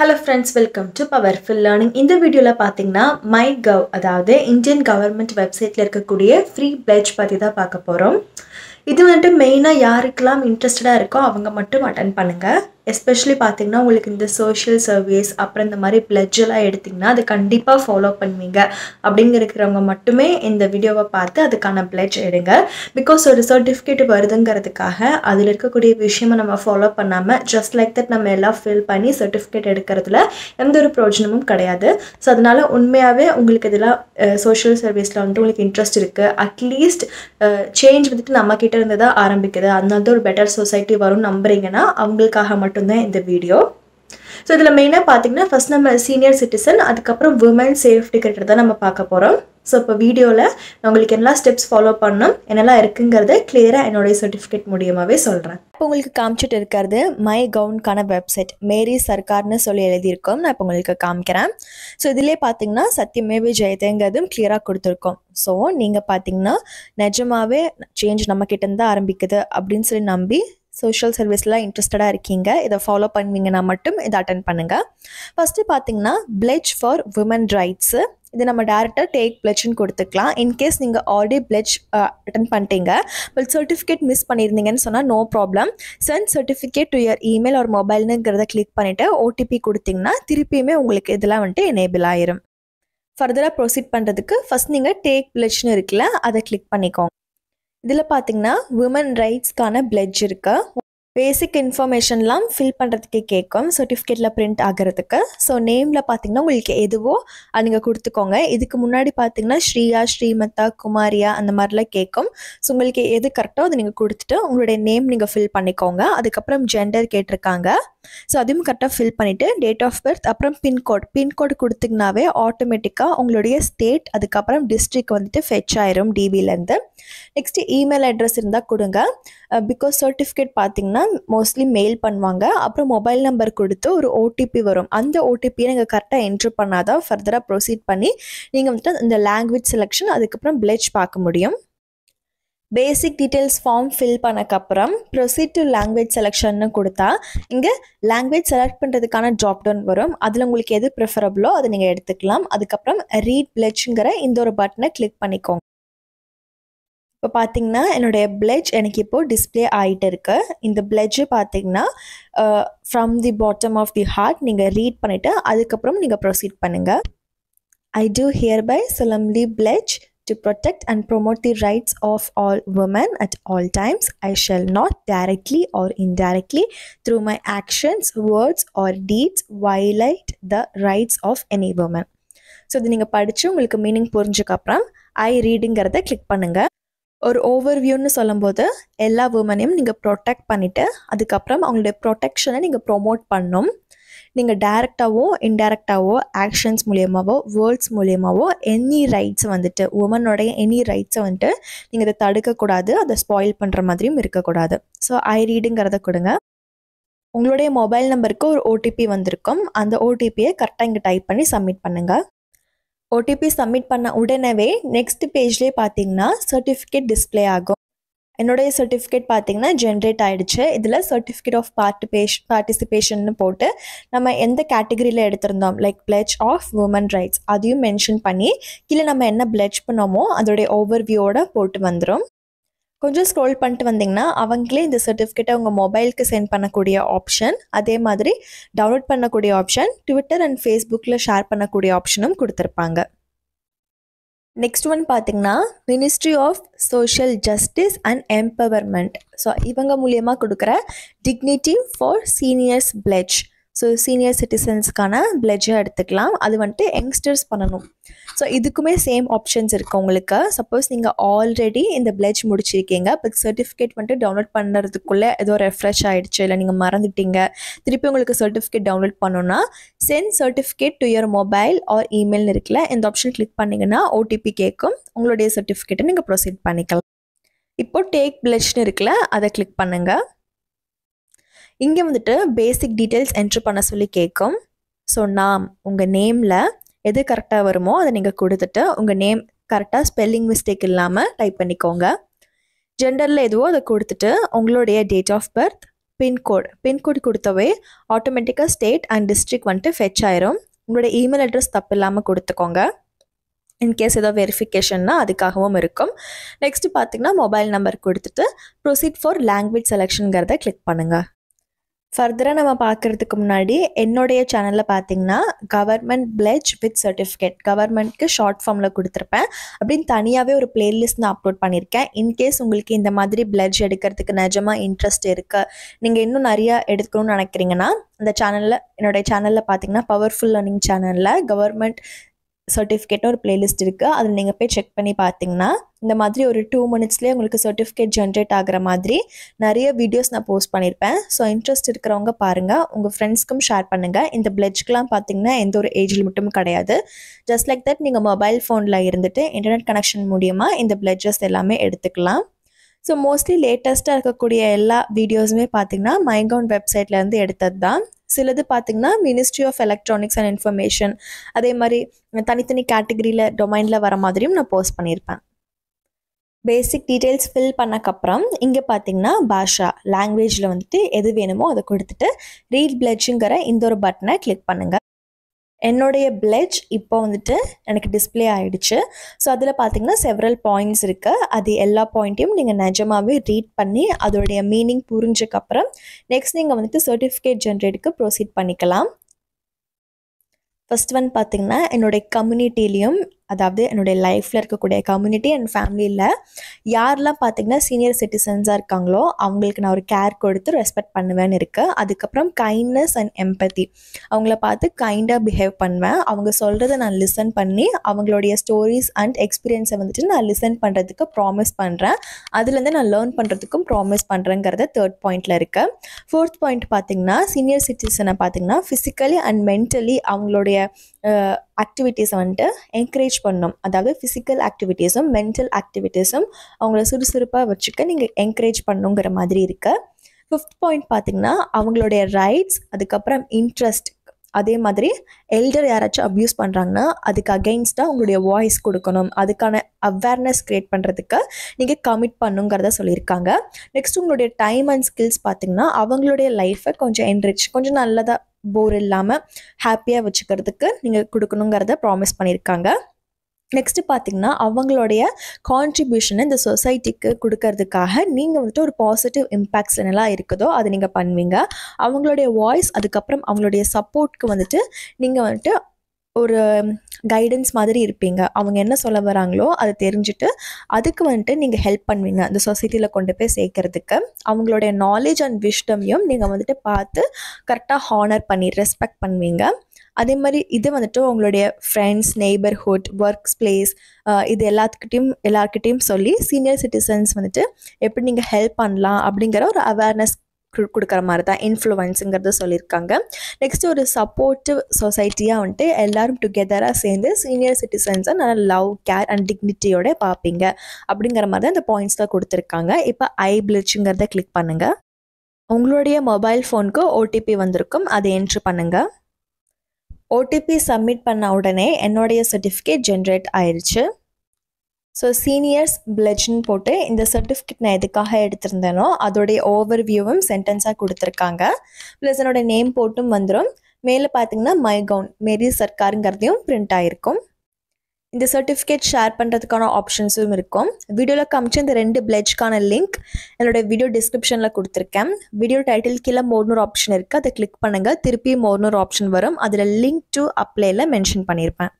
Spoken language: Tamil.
hello friends welcome to powerful learning இந்த வீடியோவில் பார்த்தீங்கன்னா மை கவ் அதாவது இந்தியன் கவர்மெண்ட் வெப்சைட்டில் இருக்கக்கூடிய ஃப்ரீ பிளட்ஜ் பற்றி தான் பார்க்க போகிறோம் இது வந்துட்டு மெயினாக யாருக்கெல்லாம் இன்ட்ரெஸ்டடாக இருக்கோ அவங்க மட்டும் அட்டன் பண்ணுங்கள் எஸ்பெஷலி பார்த்திங்கன்னா உங்களுக்கு இந்த சோஷியல் சர்வீஸ் அப்புறம் இந்த மாதிரி பிளட்ஜெல்லாம் எடுத்திங்கன்னா அது கண்டிப்பாக ஃபாலோ பண்ணுவீங்க அப்படிங்கிறக்கிறவங்க இருக்கிறவங்க மட்டுமே இந்த வீடியோவை பார்த்து அதுக்கான பிளட்ஜ் எடுங்க பிகாஸ் ஒரு சர்டிஃபிகேட் வருதுங்கிறதுக்காக அதில் இருக்கக்கூடிய விஷயமா நம்ம ஃபாலோ பண்ணாமல் ஜஸ்ட் லைக் தட் நம்ம எல்லாம் ஃபில் பண்ணி சர்டிஃபிகேட் எடுக்கிறதுல எந்த ஒரு பிரயோஜனமும் கிடையாது ஸோ அதனால் உண்மையாகவே உங்களுக்கு இதெல்லாம் சோஷியல் சர்வீஸில் வந்துட்டு உங்களுக்கு இன்ட்ரெஸ்ட் இருக்குது அட்லீஸ்ட் சேஞ்ச் வந்துட்டு நம்மக்கிட்ட இருந்து தான் ஆரம்பிக்குது அதனால தான் ஒரு பெட்டர் சொசைட்டி வரும்னு நம்புறீங்கன்னா அவங்களுக்காக மட்டும் மட்டும்தான் இந்த வீடியோ ஸோ இதில் மெயினாக பார்த்தீங்கன்னா ஃபஸ்ட் நம்ம சீனியர் சிட்டிசன் அதுக்கப்புறம் உமன் சேஃப்டி கிட்ட தான் நம்ம பார்க்க போகிறோம் ஸோ இப்போ வீடியோவில் நான் உங்களுக்கு எல்லா ஸ்டெப்ஸ் ஃபாலோ பண்ணணும் என்னெல்லாம் இருக்குங்கிறத கிளியராக என்னுடைய சர்டிஃபிகேட் மூலியமாகவே சொல்கிறேன் இப்போ உங்களுக்கு காமிச்சிட்டு இருக்கிறது மை கவுன்கான வெப்சைட் மேரி சர்க்கார்னு சொல்லி எழுதியிருக்கோம் நான் இப்போ உங்களுக்கு காமிக்கிறேன் ஸோ இதிலே பார்த்தீங்கன்னா சத்தியமேவி ஜெயதேங்கிறதும் கிளியராக கொடுத்துருக்கோம் ஸோ நீங்கள் பார்த்தீங்கன்னா நிஜமாவே சேஞ்ச் நம்ம கிட்டேருந்து தான் ஆரம்பிக்குது அப்படின்னு சொல்லி நம்பி சோஷியல் சர்வீஸில் இன்ட்ரெஸ்டடாக இருக்கீங்க இதை ஃபாலோ பண்ணுவீங்கன்னா மட்டும் இதை அட்டன் பண்ணுங்கள் ஃபஸ்ட்டு பார்த்தீங்கன்னா பிளெச் ஃபார் உமன் ரைட்ஸு இது நம்ம டேரெக்டாக டேக் பிளட்ச்னு கொடுத்துக்கலாம் இன்கேஸ் நீங்கள் ஆல்ரெடி பிளட்ச் அட்டன் பண்ணிட்டீங்க பட் சர்டிஃபிகேட் மிஸ் பண்ணியிருந்தீங்கன்னு சொன்னால் no problem send certificate to your email ஒரு மொபைல்னுங்கிறத கிளிக் பண்ணிவிட்டு ஓடிபி கொடுத்தீங்கன்னா திருப்பியுமே உங்களுக்கு இதெல்லாம் வந்துட்டு எனேபிள் ஆயிரும் ஃபர்தராக ப்ரொசீட் பண்ணுறதுக்கு ஃபஸ்ட் நீங்கள் டேக் பிளட்ச்னு இருக்குல்ல அதை கிளிக் பண்ணிக்கோங்க இதில் பார்த்தீங்கன்னா உமன் ரைட்ஸ்க்கான பிளட்ஜ் இருக்குது பேசிக் இன்ஃபர்மேஷன்லாம் ஃபில் பண்ணுறதுக்கு கேட்கும் சர்டிஃபிகேட்டில் பிரிண்ட் ஆகிறதுக்கு ஸோ நேமில் பார்த்தீங்கன்னா உங்களுக்கு எதுவோ அது நீங்கள் கொடுத்துக்கோங்க இதுக்கு முன்னாடி பார்த்தீங்கன்னா ஸ்ரீயா ஸ்ரீமதா குமாரியா அந்த மாதிரிலாம் கேட்கும் ஸோ உங்களுக்கு எது கரெக்டோ அதை நீங்கள் கொடுத்துட்டு உங்களுடைய நேம் நீங்கள் ஃபில் பண்ணிக்கோங்க அதுக்கப்புறம் ஜெண்டர் கேட்டிருக்காங்க ஸோ அதையும் கரெக்டாக ஃபில் பண்ணிவிட்டு டேட் ஆஃப் பர்த் அப்புறம் பின்கோட் பின்கோட் கொடுத்திங்கனாவே ஆட்டோமேட்டிக்காக உங்களுடைய ஸ்டேட் அதுக்கப்புறம் டிஸ்ட்ரிக் வந்துட்டு ஃபெச் ஆயிரும் டிவிலேருந்து நெக்ஸ்ட்டு இமெயில் அட்ரஸ் இருந்தால் கொடுங்க பிகாஸ் சர்டிஃபிகேட் பார்த்தீங்கன்னா மோஸ்ட்லி மெயில் பண்ணுவாங்க அப்புறம் மொபைல் நம்பர் கொடுத்து ஒரு ஓடிபி வரும் அந்த ஓடிபியை நீங்கள் கரெக்டாக என்ட்ரு பண்ணால் தான் ஃபர்தராக ப்ரொசீட் பண்ணி நீங்கள் வந்துட்டு இந்த லாங்குவேஜ் செலெக்ஷன் அதுக்கப்புறம் பிளேச் பார்க்க முடியும் பேசிக் டீட்டெயில்ஸ் ஃபார்ம் ஃபில் பண்ணக்கப்புறம் ப்ரொசீட் டு லாங்குவேஜ் செலெக்ஷன் கொடுத்தா இங்கே லாங்குவேஜ் செலக்ட் பண்ணுறதுக்கான ட்ராப் டவுன் வரும் அதில் உங்களுக்கு எது ப்ரிஃபரபிளோ அதை நீங்கள் எடுத்துக்கலாம் அதுக்கப்புறம் ரீட் பிளெட்ஸுங்கிற இந்த ஒரு பட்டனை கிளிக் பண்ணிக்கோங்க இப்போ பார்த்திங்கன்னா என்னுடைய பிளட்ஜ் எனக்கு இப்போது டிஸ்பிளே ஆகிட்டு இருக்கு இந்த பிளெஜ்ஜு பார்த்தீங்கன்னா from the bottom of the heart நீங்கள் ரீட் பண்ணிவிட்டு அதுக்கப்புறம் நீங்கள் ப்ரொசீட் பண்ணுங்கள் I do hereby solemnly pledge to protect and promote the rights of all women at all times I shall not directly or indirectly through my actions words or deeds violate the rights of any woman so இது நீங்கள் படித்து உங்களுக்கு மீனிங் புரிஞ்சுக்கப்புறம் ஐ ரீடிங்கிறத கிளிக் பண்ணுங்கள் ஒரு ஓவர்வியூன்னு சொல்லும்போது எல்லா உமனையும் நீங்கள் ப்ரொடெக்ட் பண்ணிவிட்டு அதுக்கப்புறம் அவங்களுடைய ப்ரொடெக்ஷனை நீங்கள் ப்ரொமோட் பண்ணணும் நீங்கள் டைரெக்டாகவோ இன்டைரக்டாகவோ ஆக்ஷன்ஸ் மூலியமாகவோ வேர்ட்ஸ் மூலியமாகவோ எனி ரைட்ஸ் வந்துட்டு உமனோடைய எனி ரைட்ஸை வந்துட்டு நீங்கள் இதை தடுக்கக்கூடாது அதை ஸ்பாயில் பண்ணுற மாதிரியும் இருக்கக்கூடாது ஸோ ஐ ரீடுங்கிறத கொடுங்க உங்களுடைய மொபைல் நம்பருக்கு ஒரு ஓடிபி வந்திருக்கும் அந்த ஓடிபியை கரெக்டாக இங்கே டைப் பண்ணி சப்மிட் பண்ணுங்கள் ஓடிபி சப்மிட் பண்ண உடனே நெக்ஸ்ட் பேஜ்லேயே பார்த்தீங்கன்னா சர்டிஃபிகேட் டிஸ்பிளே ஆகும் என்னுடைய சர்டிஃபிகேட் பார்த்தீங்கன்னா ஜென்ரேட் ஆகிடுச்சு இதில் சர்டிஃபிகேட் ஆஃப் பார்ட்டிபேஷ் பார்ட்டிசிபேஷன்னு போட்டு நம்ம எந்த கேட்டகரியில் எடுத்திருந்தோம் like pledge of women rights அதையும் மென்ஷன் பண்ணி கீழே நம்ம என்ன பிளட்ஜ் பண்ணோமோ அதோடைய ஓவர் வியூவோட போட்டு வந்துடும் கொஞ்சம் ஸ்க்ரோல் பண்ணிட்டு வந்தீங்கன்னா அவங்களே இந்த சர்டிஃபிகேட்டை உங்கள் மொபைலுக்கு சென்ட் பண்ணக்கூடிய ஆப்ஷன் அதே மாதிரி டவுன்லோட் பண்ணக்கூடிய ஆப்ஷன் ட்விட்டர் அண்ட் ஃபேஸ்புக்கில் ஷேர் பண்ணக்கூடிய ஆப்ஷனும் கொடுத்துருப்பாங்க நெக்ஸ்ட் ஒன் பார்த்திங்கன்னா ministry of social justice and empowerment so இவங்க மூலியமாக கொடுக்குற dignity for seniors pledge so senior சிட்டிசன்ஸ்க்கான பிளட்ஜாக எடுத்துக்கலாம் அது வந்துட்டு யங்ஸ்டர்ஸ் பண்ணணும் ஸோ இதுக்குமே சேம் ஆப்ஷன்ஸ் இருக்குது உங்களுக்கு சப்போஸ் நீங்கள் ஆல்ரெடி இந்த பிளட்ஜ் முடிச்சிருக்கீங்க பட் சர்டிஃபிகேட் வந்துட்டு டவுன்லோட் பண்ணுறதுக்குள்ளே ஏதோ ரெஃப்ரெஷ் ஆகிடுச்சு இல்லை நீங்கள் மறந்துட்டீங்க திருப்பி உங்களுக்கு சர்டிஃபிகேட் டவுன்லோட் பண்ணோன்னா send certificate to your mobile or இமெயில்னு இருக்குல்ல இந்த ஆப்ஷன் கிளிக் பண்ணிங்கன்னா ஓடிபி கேட்கும் உங்களுடைய சர்டிஃபிகேட்டை நீங்கள் ப்ரொசீட் பண்ணிக்கலாம் இப்போது டேக் பிளட்ஜ்னு இருக்குல்ல அதை கிளிக் பண்ணுங்கள் இங்கே வந்துட்டு பேசிக் டீட்டெயில்ஸ் என்ட்ரு பண்ண சொல்லி கேட்கும் ஸோ நாம் உங்கள் நேமில் எது கரெக்டாக வருமோ அதை நீங்கள் கொடுத்துட்டு உங்கள் நேம் கரெக்டாக ஸ்பெல்லிங் மிஸ்டேக் இல்லாமல் டைப் பண்ணிக்கோங்க ஜெண்டரில் எதுவோ அதை கொடுத்துட்டு உங்களுடைய date of birth pincode pincode கொடுத்தவே ஆட்டோமேட்டிக்காக ஸ்டேட் அண்ட் டிஸ்ட்ரிக் வந்துட்டு ஃபெச் ஆயிரும் உங்களுடைய இமெயில் அட்ரஸ் தப்பு இல்லாமல் கொடுத்துக்கோங்க இன்கேஸ் ஏதோ வெரிஃபிகேஷன்னா அதுக்காகவும் இருக்கும் நெக்ஸ்ட்டு பார்த்திங்கன்னா மொபைல் நம்பர் கொடுத்துட்டு ப்ரொசீட் ஃபார் லாங்குவேஜ் செலெக்ஷனுங்கிறத கிளிக் பண்ணுங்கள் ஃபர்தராக நம்ம பார்க்குறதுக்கு முன்னாடி என்னுடைய சேனலில் பார்த்தீங்கன்னா கவர்மெண்ட் பிளட்ஜ் வித் சர்டிஃபிகேட் கவர்மெண்ட்க்கு ஷார்ட் ஃபார்மில் கொடுத்துருப்பேன் அப்படின்னு தனியாகவே ஒரு பிளேலிஸ்ட் நான் அப்லோட் பண்ணியிருக்கேன் இன்கேஸ் உங்களுக்கு இந்த மாதிரி பிளெஜ் எடுக்கிறதுக்கு நிஜமாக இன்ட்ரெஸ்ட் இருக்குது நீங்கள் இன்னும் நிறையா எடுக்கணும்னு நினைக்கிறீங்கன்னா அந்த சேனலில் என்னுடைய சேனலில் பார்த்தீங்கன்னா பவர்ஃபுல் லேர்னிங் சேனலில் கவர்மெண்ட் சர்டிஃபிகேட்னு ஒரு பிளேலிஸ்ட் இருக்குது அதில் நீங்கள் போய் செக் பண்ணி பார்த்தீங்கன்னா இந்த மாதிரி ஒரு டூ மினிட்ஸ்லேயே உங்களுக்கு சர்டிஃபிகேட் ஜென்ரேட் ஆகிற மாதிரி நிறைய வீடியோஸ் நான் போஸ்ட் பண்ணியிருப்பேன் ஸோ இன்ட்ரெஸ்ட் இருக்கிறவங்க பாருங்கள் உங்கள் ஃப்ரெண்ட்ஸ்க்கும் ஷேர் பண்ணுங்கள் இந்த பிளட்ஜ்க்கெலாம் பார்த்தீங்கன்னா எந்த ஒரு ஏஜில் மட்டும் கிடையாது ஜஸ்ட் லைக் தட் நீங்கள் மொபைல் ஃபோனில் இருந்துட்டு இன்டர்நெட் கனெக்ஷன் மூலியமாக இந்த பிளட்ஜஸ் எல்லாமே எடுத்துக்கலாம் ஸோ மோஸ்ட்லி லேட்டஸ்ட்டாக இருக்கக்கூடிய எல்லா வீடியோஸுமே பார்த்திங்கன்னா மைங்கவுண்ட் வெப்சைட்லேருந்து எடுத்தது தான் சிலது பார்த்திங்கன்னா ministry of electronics and information அதே மாதிரி தனித்தனி கேட்டகரியில் டொமைனில் வர மாதிரியும் நான் போஸ்ட் பண்ணியிருப்பேன் பேசிக் டீட்டெயில்ஸ் ஃபில் பண்ணக்கப்புறம் இங்கே பார்த்தீங்கன்னா பாஷா லாங்குவேஜில் வந்துட்டு எது வேணுமோ அதை கொடுத்துட்டு ரீட் பிளட்ஜுங்கிற இந்த ஒரு பட்டனை கிளிக் பண்ணுங்கள் என்னுடைய பிளெட்ஜ் இப்போ வந்துட்டு எனக்கு டிஸ்பிளே ஆகிடுச்சு ஸோ அதில் பார்த்தீங்கன்னா செவரல் பாயிண்ட்ஸ் இருக்குது அது எல்லா பாயிண்ட்டையும் நீங்கள் நிஜமாகவே ரீட் பண்ணி அதோடைய மீனிங் புரிஞ்சக்கப்புறம் நெக்ஸ்ட் நீங்கள் வந்துட்டு சர்டிஃபிகேட் ஜென்ரேட்டுக்கு ப்ரொசீட் பண்ணிக்கலாம் ஃபஸ்ட் ஒன் பார்த்திங்கன்னா என்னுடைய கம்யூனிட்டிலையும் அதாவது என்னுடைய லைஃப்பில் இருக்கக்கூடிய கம்யூனிட்டி அண்ட் ஃபேமிலியில் யாரெல்லாம் பார்த்திங்கன்னா சீனியர் சிட்டிசன்ஸாக இருக்காங்களோ அவங்களுக்கு நான் ஒரு கேர் கொடுத்து ரெஸ்பெக்ட் பண்ணுவேன்னு இருக்குது அதுக்கப்புறம் கைண்ட்னஸ் அண்ட் எம்பத்தி அவங்கள பார்த்து கைண்டாக பிஹேவ் பண்ணுவேன் அவங்க சொல்கிறத நான் லிசன் பண்ணி அவங்களுடைய ஸ்டோரிஸ் அண்ட் எக்ஸ்பீரியன்ஸை வந்துட்டு நான் லிசன் பண்ணுறதுக்கு ப்ராமிஸ் பண்ணுறேன் அதுலேருந்து நான் லேர்ன் பண்ணுறதுக்கும் ப்ராமிஸ் பண்ணுறேங்கிறத தேர்ட் பாயிண்டில் இருக்கு ஃபோர்த் பாயிண்ட் பார்த்திங்கன்னா சீனியர் சிட்டிசனை பார்த்தீங்கன்னா ஃபிசிக்கலி அண்ட் மென்டலி அவங்களுடைய ஆக்டிவிட்டீஸை வந்துட்டு என்கரேஜ் பண்ணணும் அதாவது ஃபிசிக்கல் ஆக்டிவிட்டீஸும் மென்டல் ஆக்டிவிட்டீஸும் அவங்கள சுறுசுறுப்பாக வச்சுக்க நீங்கள் என்கரேஜ் பண்ணுங்கிற மாதிரி இருக்குது ஃபிஃப்த் பாயிண்ட் பார்த்திங்கன்னா அவங்களுடைய ரைட்ஸ் அதுக்கப்புறம் இன்ட்ரெஸ்ட் அதே மாதிரி எல்டர் யாராச்சும் அப்யூஸ் பண்ணுறாங்கன்னா அதுக்கு அகெயின்ஸ்டாக உங்களுடைய வாய்ஸ் கொடுக்கணும் அதுக்கான அவேர்னஸ் க்ரியேட் பண்ணுறதுக்கு நீங்கள் கமிட் பண்ணுங்கிறத சொல்லியிருக்காங்க நெக்ஸ்ட் உங்களுடைய டைம் அண்ட் ஸ்கில்ஸ் பார்த்திங்கன்னா அவங்களுடைய லைஃப்பை கொஞ்சம் என்ரிச் கொஞ்சம் நல்லதாக போர் இல்லாமல் ஹாப்பியாக வச்சுக்கிறதுக்கு நீங்கள் கொடுக்கணுங்கிறத ப்ராமிஸ் பண்ணியிருக்காங்க நெக்ஸ்ட்டு பார்த்திங்கன்னா அவங்களுடைய கான்ட்ரிபியூஷனை இந்த சொசைட்டிக்கு கொடுக்கறதுக்காக நீங்கள் வந்துட்டு ஒரு பாசிட்டிவ் இம்பேக்ட்ஸ் என்னெல்லாம் இருக்குதோ அதை நீங்கள் பண்ணுவீங்க அவங்களுடைய வாய்ஸ் அதுக்கப்புறம் அவங்களுடைய சப்போர்ட்க்கு வந்துட்டு நீங்கள் வந்துட்டு ஒரு கைடன்ஸ் மாதிரி இருப்பீங்க அவங்க என்ன சொல்ல வராங்களோ அதை தெரிஞ்சுட்டு அதுக்கு வந்துட்டு நீங்கள் ஹெல்ப் பண்ணுவீங்க அந்த சொசைட்டியில் கொண்டு போய் சேர்க்கறதுக்கு அவங்களுடைய நாலேஜ் அண்ட் விஷ்டமையும் நீங்கள் வந்துட்டு பார்த்து கரெக்டாக ஹானர் பண்ணி ரெஸ்பெக்ட் பண்ணுவீங்க அதே மாதிரி இது வந்துட்டு உங்களுடைய ஃப்ரெண்ட்ஸ் நெய்பர்ஹுட் ஒர்க்ஸ் பிளேஸ் இது எல்லாத்துக்கிட்டையும் எல்லாருக்கிட்டையும் சொல்லி சீனியர் சிட்டிசன்ஸ் வந்துட்டு எப்படி நீங்கள் ஹெல்ப் பண்ணலாம் அப்படிங்கிற ஒரு அவேர்னஸ் கொடுக்குற மாதிரி தான் இன்ஃப்ளூவன்ஸுங்கிறத சொல்லியிருக்காங்க நெக்ஸ்ட் ஒரு சப்போர்ட்டிவ் சொசைட்டியாக வந்துட்டு எல்லாரும் டுகெதராக சேர்ந்து சீனியர் சிட்டிசன்ஸை நல்லா லவ் கேர் அண்ட் டிக்னிட்டியோட பார்ப்பீங்க அப்படிங்கிற மாதிரி தான் இந்த பாயிண்ட்ஸ் தான் கொடுத்துருக்காங்க இப்போ ஐ பிளிச்சுங்கிறத கிளிக் பண்ணுங்கள் உங்களுடைய மொபைல் ஃபோனுக்கு ஓடிபி வந்திருக்கும் அதை என்ட்ரு பண்ணுங்கள் ஓடிபி சப்மிட் பண்ண உடனே என்னுடைய சர்டிஃபிகேட் ஜென்ரேட் ஆயிடுச்சு ஸோ சீனியர்ஸ் பிளட்ஜ்னு போட்டு இந்த சர்டிஃபிகேட் நான் எதுக்காக எடுத்திருந்தேனோ அதோடைய ஓவர் வியூவும் சென்டென்ஸாக கொடுத்துருக்காங்க ப்ளஸ் என்னோடய நேம் போட்டும் வந்துடும் மேலே பார்த்தீங்கன்னா மை கவுன் மேரி சர்க்காருங்கிறதையும் பிரிண்ட் ஆகிருக்கும் இந்த சர்டிஃபிகேட் ஷேர் பண்ணுறதுக்கான ஆப்ஷன்ஸும் இருக்கும் வீடியோவில் காமிச்ச இந்த ரெண்டு பிளட்ஜ்க்கான லிங்க் என்னோடய வீடியோ டிஸ்கிரிப்ஷனில் கொடுத்துருக்கேன் வீடியோ டைட்டில் கீழே மோர்னூர் ஆப்ஷன் இருக்குது அதை கிளிக் பண்ணுங்கள் திருப்பி மோர்னூர் ஆப்ஷன் வரும் அதில் லிங்க் டு அப்ளைல மென்ஷன் பண்ணியிருப்பேன்